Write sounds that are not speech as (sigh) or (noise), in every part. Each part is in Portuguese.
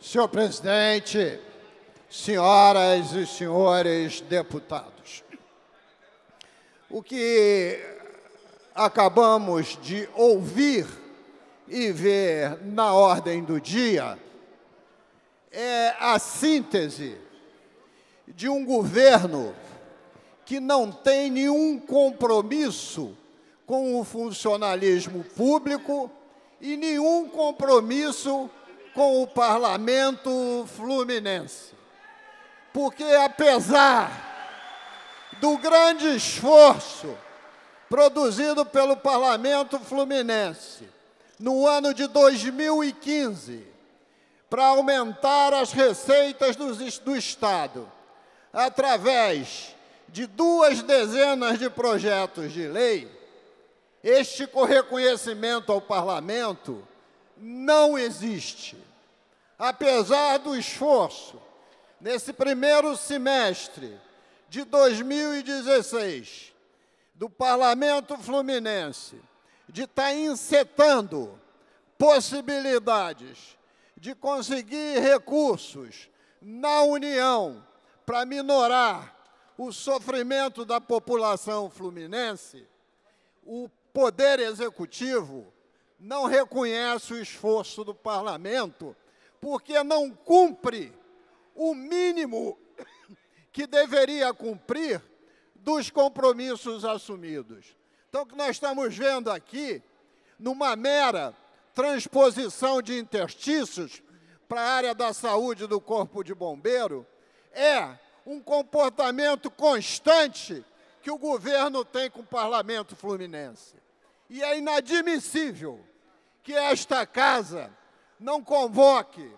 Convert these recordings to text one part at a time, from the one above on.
Senhor presidente, senhoras e senhores deputados, o que acabamos de ouvir e ver na ordem do dia é a síntese de um governo que não tem nenhum compromisso com o funcionalismo público e nenhum compromisso com o parlamento fluminense. Porque, apesar do grande esforço produzido pelo parlamento fluminense no ano de 2015 para aumentar as receitas do, do Estado através de duas dezenas de projetos de lei, este reconhecimento ao parlamento não existe apesar do esforço, nesse primeiro semestre de 2016, do Parlamento Fluminense, de estar tá incetando possibilidades de conseguir recursos na União para minorar o sofrimento da população fluminense, o Poder Executivo não reconhece o esforço do Parlamento porque não cumpre o mínimo (coughs) que deveria cumprir dos compromissos assumidos. Então, o que nós estamos vendo aqui, numa mera transposição de interstícios para a área da saúde do Corpo de Bombeiro, é um comportamento constante que o governo tem com o parlamento fluminense. E é inadmissível que esta casa não convoque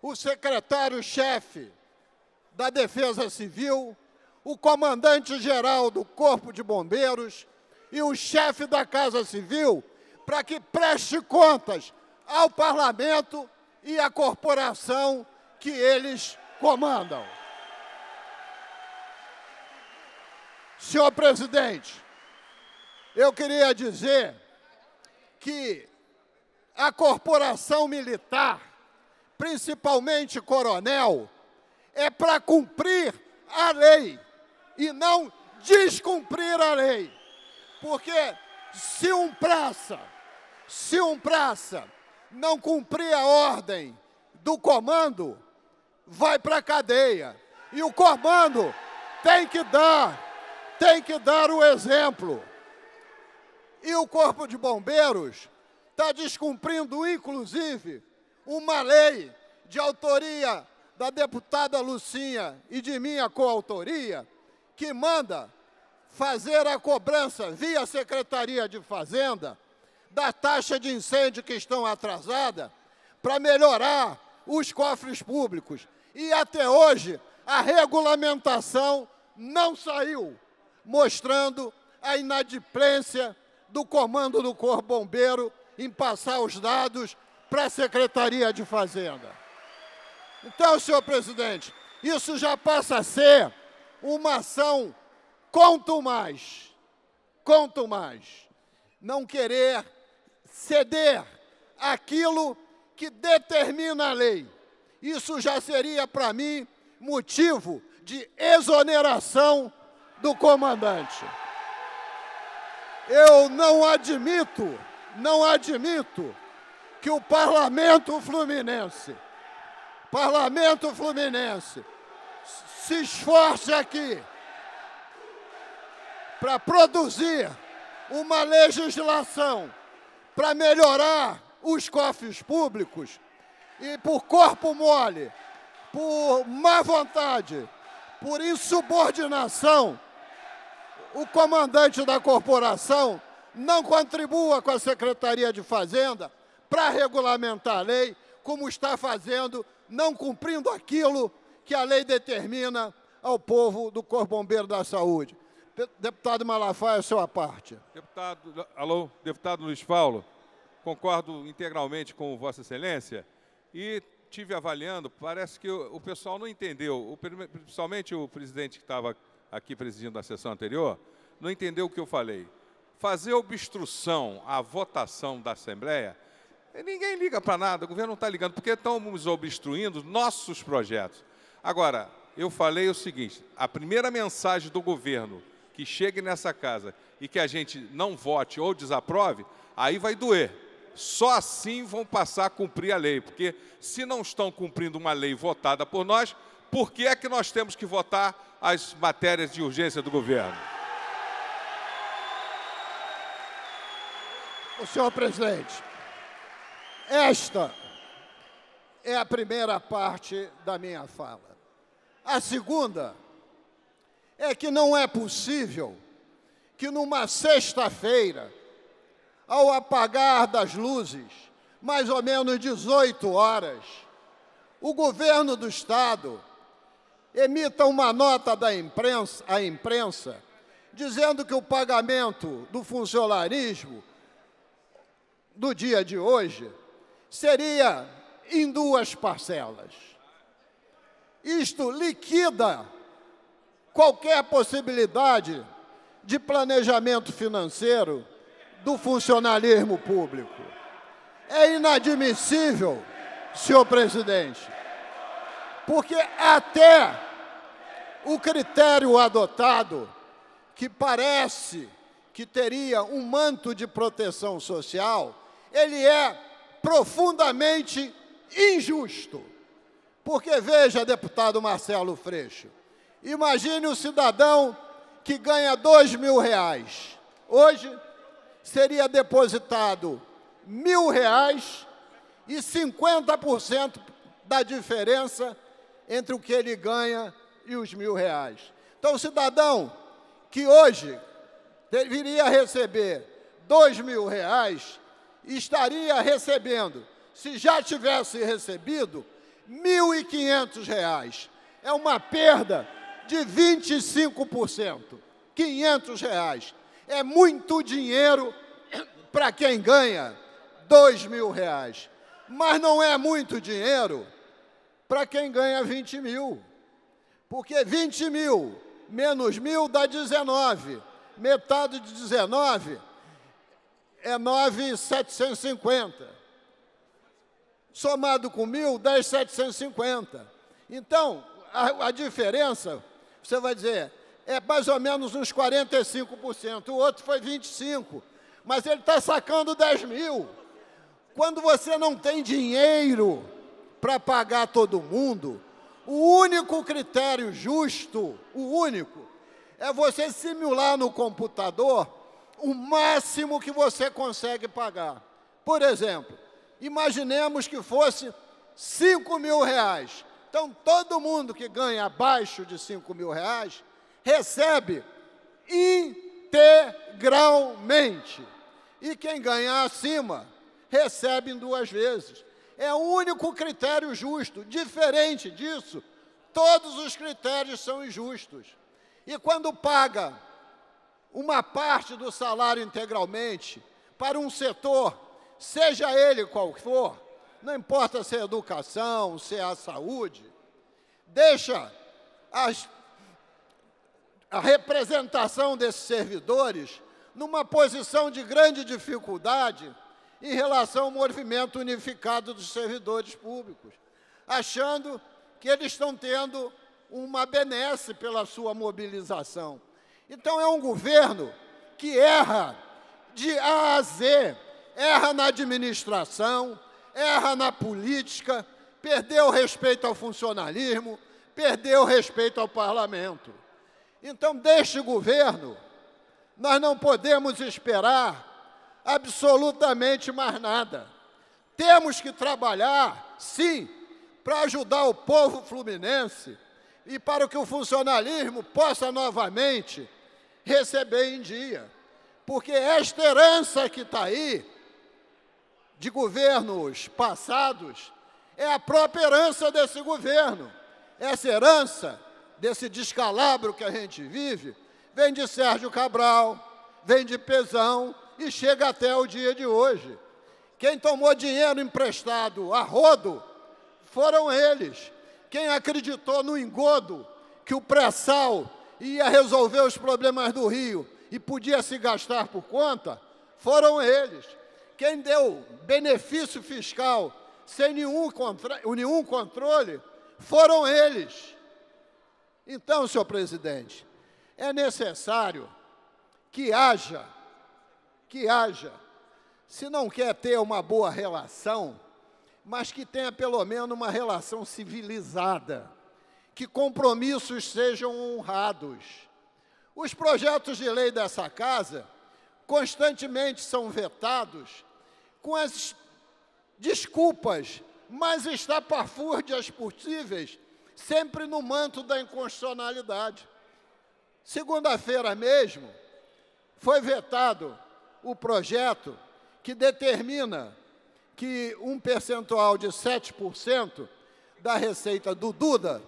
o secretário-chefe da Defesa Civil, o comandante-geral do Corpo de Bombeiros e o chefe da Casa Civil para que preste contas ao Parlamento e à corporação que eles comandam. Senhor presidente, eu queria dizer que a corporação militar, principalmente coronel, é para cumprir a lei e não descumprir a lei. Porque se um praça, se um praça não cumprir a ordem do comando, vai para a cadeia. E o comando tem que dar, tem que dar o exemplo. E o Corpo de Bombeiros está descumprindo, inclusive, uma lei de autoria da deputada Lucinha e de minha coautoria, que manda fazer a cobrança via Secretaria de Fazenda da taxa de incêndio que estão atrasada para melhorar os cofres públicos. E até hoje a regulamentação não saiu, mostrando a inadimplência do comando do Corpo Bombeiro em passar os dados para a Secretaria de Fazenda. Então, senhor presidente, isso já passa a ser uma ação quanto mais, quanto mais, não querer ceder aquilo que determina a lei. Isso já seria, para mim, motivo de exoneração do comandante. Eu não admito não admito que o parlamento fluminense, parlamento fluminense, se esforce aqui para produzir uma legislação para melhorar os cofres públicos e por corpo mole, por má vontade, por insubordinação, o comandante da corporação não contribua com a Secretaria de Fazenda para regulamentar a lei, como está fazendo, não cumprindo aquilo que a lei determina ao povo do Corpo Bombeiro da Saúde. Deputado Malafaia, a sua parte. Deputado, alô, deputado Luiz Paulo, concordo integralmente com Vossa Excelência e tive avaliando, parece que o, pessoal não entendeu, principalmente o presidente que estava aqui presidindo a sessão anterior, não entendeu o que eu falei fazer obstrução à votação da Assembleia, ninguém liga para nada, o governo não está ligando, porque estamos obstruindo nossos projetos. Agora, eu falei o seguinte: a primeira mensagem do governo que chegue nessa casa e que a gente não vote ou desaprove, aí vai doer. Só assim vão passar a cumprir a lei, porque se não estão cumprindo uma lei votada por nós, por que é que nós temos que votar as matérias de urgência do governo? o senhor presidente. Esta é a primeira parte da minha fala. A segunda é que não é possível que numa sexta-feira, ao apagar das luzes, mais ou menos 18 horas, o governo do Estado emita uma nota da imprensa, à imprensa dizendo que o pagamento do funcionarismo do dia de hoje seria em duas parcelas. Isto liquida qualquer possibilidade de planejamento financeiro do funcionalismo público. É inadmissível, senhor presidente, porque até o critério adotado, que parece que teria um manto de proteção social, ele é profundamente injusto. Porque veja, deputado Marcelo Freixo, imagine o um cidadão que ganha dois mil reais. Hoje seria depositado mil reais e 50% da diferença entre o que ele ganha e os mil reais. Então, o cidadão que hoje deveria receber dois mil reais estaria recebendo, se já tivesse recebido, R$ 1.500. É uma perda de 25%. R$ 500. Reais. É muito dinheiro para quem ganha R$ 2.000. Mas não é muito dinheiro para quem ganha 20 mil. Porque 20 mil menos mil dá 19. Metade de 19 é 9,750. Somado com mil, 10,750. Então, a, a, diferença, você vai dizer, é mais ou menos uns 45%. O outro foi 25%. Mas ele está sacando 10 mil. Quando você não tem dinheiro para pagar todo mundo, o único critério justo, o único, é você simular no computador o máximo que você consegue pagar. Por exemplo, imaginemos que fosse 5 mil reais. Então, todo mundo que ganha abaixo de 5 mil reais recebe integralmente. E quem ganhar acima recebe em duas vezes. É o único critério justo. Diferente disso, todos os critérios são injustos. E quando paga uma parte do salário integralmente para um setor, seja ele qual for, não importa se é educação, se é a saúde, deixa as, a representação desses servidores numa posição de grande dificuldade em relação ao movimento unificado dos servidores públicos, achando que eles estão tendo uma benesse pela sua mobilização. Então é um governo que erra de A a Z, erra na administração, erra na política, perdeu o respeito ao funcionalismo, perdeu o respeito ao parlamento. Então, deste governo, nós não podemos esperar absolutamente mais nada. Temos que trabalhar, sim, para ajudar o povo fluminense e para que o funcionalismo possa novamente receber em dia. Porque é esta herança que está aí, de governos passados, é a própria herança desse governo. Essa herança, desse descalabro que a gente vive, vem de Sérgio Cabral, vem de Pesão e chega até o dia de hoje. Quem tomou dinheiro emprestado a rodo foram eles. Quem acreditou no engodo que o pré-sal ia resolver os problemas do Rio e podia se gastar por conta, foram eles. Quem deu benefício fiscal sem nenhum, nenhum controle foram eles. Então, senhor presidente, é necessário que haja, que haja, se não quer ter uma boa relação, mas que tenha pelo menos uma relação civilizada que compromissos sejam honrados. Os projetos de lei dessa casa constantemente são vetados com as desculpas mais estapafúrdias possíveis, sempre no manto da inconstitucionalidade. Segunda-feira mesmo, foi vetado o projeto que determina que um percentual de 7% da receita do Duda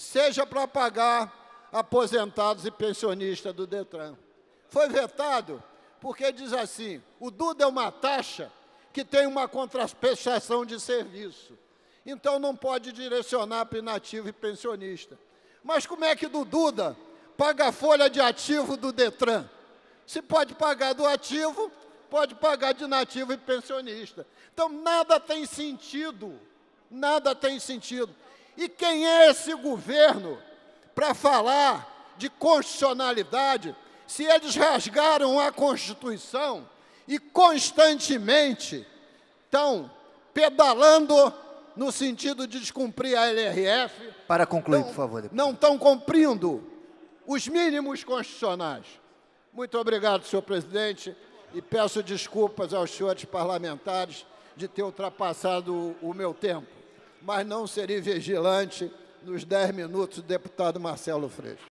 seja para pagar aposentados e pensionistas do Detran. Foi vetado porque diz assim: o Duda é uma taxa que tem uma contraprestação de serviço. Então não pode direcionar para inativo e pensionista. Mas como é que do Duda paga a folha de ativo do Detran? Se pode pagar do ativo, pode pagar de nativo e pensionista. Então nada tem sentido. Nada tem sentido. E quem é esse governo para falar de constitucionalidade se eles rasgaram a Constituição e constantemente estão pedalando no sentido de descumprir a LRF? Para concluir, não, por favor. Deputado. Não estão cumprindo os mínimos constitucionais. Muito obrigado, senhor presidente, e peço desculpas aos senhores parlamentares de ter ultrapassado o meu tempo mas não serei vigilante nos 10 minutos do deputado Marcelo Freixo.